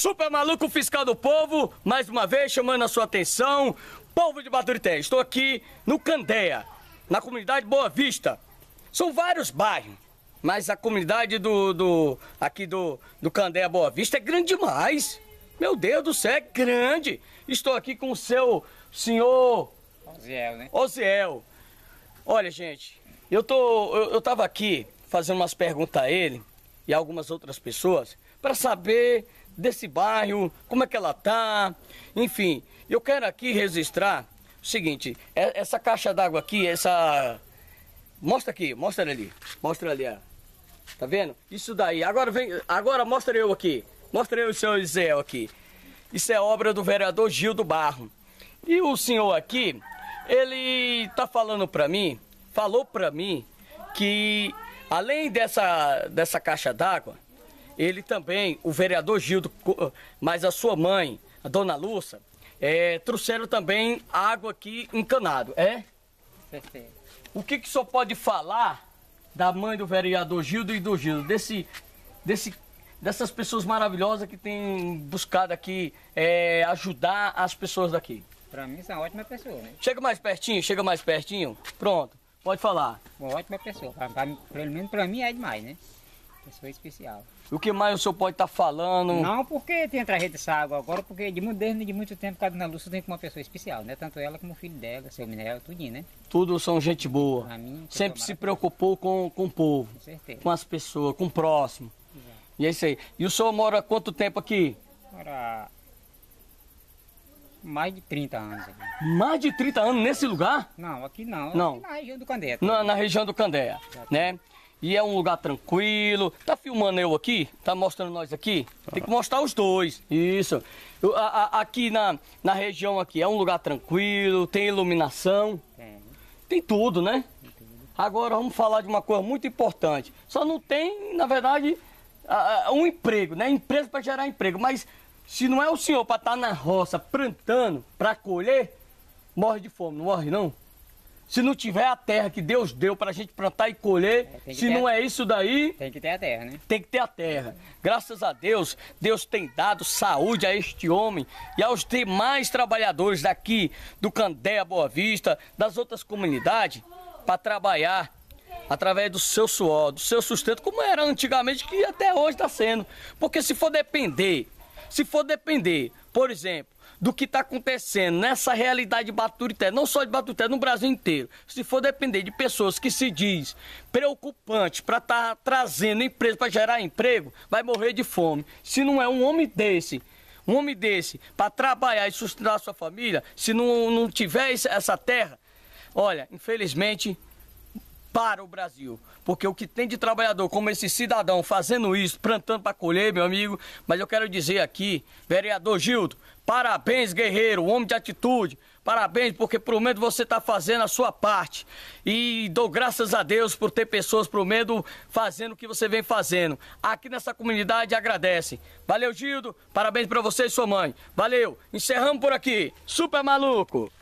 Super maluco fiscal do povo, mais uma vez chamando a sua atenção. Povo de Baturité, estou aqui no Candeia, na comunidade Boa Vista. São vários bairros, mas a comunidade do, do aqui do, do Candeia Boa Vista é grande demais. Meu Deus do céu, é grande. Estou aqui com o seu senhor... Oziel, né? Oziel. Olha, gente, eu, tô, eu, eu aqui fazendo umas perguntas a ele e algumas outras pessoas para saber desse bairro, como é que ela tá, enfim. Eu quero aqui registrar o seguinte, é, essa caixa d'água aqui, essa... Mostra aqui, mostra ali, mostra ali, ó. Tá vendo? Isso daí. Agora vem, agora mostra eu aqui, mostra eu o senhor Isel aqui. Isso é obra do vereador Gil do Barro. E o senhor aqui, ele tá falando pra mim, falou pra mim que além dessa, dessa caixa d'água, ele também, o vereador Gildo, mas a sua mãe, a dona Lúcia, é, trouxeram também água aqui encanado, é? Perfeito. O que, que o senhor pode falar da mãe do vereador Gildo e do Gildo, desse, desse, dessas pessoas maravilhosas que têm buscado aqui é, ajudar as pessoas daqui? Para mim são ótimas pessoas, né? Chega mais pertinho, chega mais pertinho. Pronto, pode falar. Uma ótima pessoa, pra, pra, pelo menos para mim é demais, né? pessoa especial. O que mais o senhor pode estar tá falando? Não porque tem trajeto essa água agora, porque de moderno de muito tempo, cada Dona Lúcia tem com uma pessoa especial, né? Tanto ela como o filho dela, seu minério, tudo né? Tudo são gente boa. Mim, Sempre se preocupou com, com o povo, com, certeza. com as pessoas, com o próximo. Exato. E é isso aí. E o senhor mora quanto tempo aqui? Mora mais de 30 anos. Aqui. Mais de 30 anos nesse lugar? Não, aqui não. Não. Aqui na região do Candeia. Tá? Na, na, região do Candeia, né? E é um lugar tranquilo. Tá filmando eu aqui? Tá mostrando nós aqui? Tem que mostrar os dois. Isso. Eu, a, a, aqui na, na região aqui é um lugar tranquilo, tem iluminação. Tem. Tem tudo, né? Tem tudo. Agora vamos falar de uma coisa muito importante. Só não tem, na verdade, a, um emprego, né? Empresa para gerar emprego. Mas se não é o senhor para estar tá na roça plantando, para colher, morre de fome, não morre não? Se não tiver a terra que Deus deu para a gente plantar e colher, é, se não a... é isso daí. Tem que ter a terra, né? Tem que ter a terra. Graças a Deus, Deus tem dado saúde a este homem e aos demais trabalhadores daqui do Candéia Boa Vista, das outras comunidades, para trabalhar através do seu suor, do seu sustento, como era antigamente, que até hoje está sendo. Porque se for depender se for depender, por exemplo, do que está acontecendo nessa realidade de Baturité, não só de Baturité, no Brasil inteiro. Se for depender de pessoas que se diz preocupantes para estar tá trazendo empresa para gerar emprego, vai morrer de fome. Se não é um homem desse, um homem desse, para trabalhar e sustentar a sua família, se não, não tiver essa terra, olha, infelizmente para o Brasil. Porque o que tem de trabalhador como esse cidadão fazendo isso, plantando para colher, meu amigo. Mas eu quero dizer aqui, vereador Gildo, parabéns, guerreiro, homem de atitude. Parabéns, porque pelo menos você está fazendo a sua parte. E dou graças a Deus por ter pessoas pelo menos fazendo o que você vem fazendo. Aqui nessa comunidade agradece. Valeu, Gildo. Parabéns para você e sua mãe. Valeu. Encerramos por aqui. Super maluco.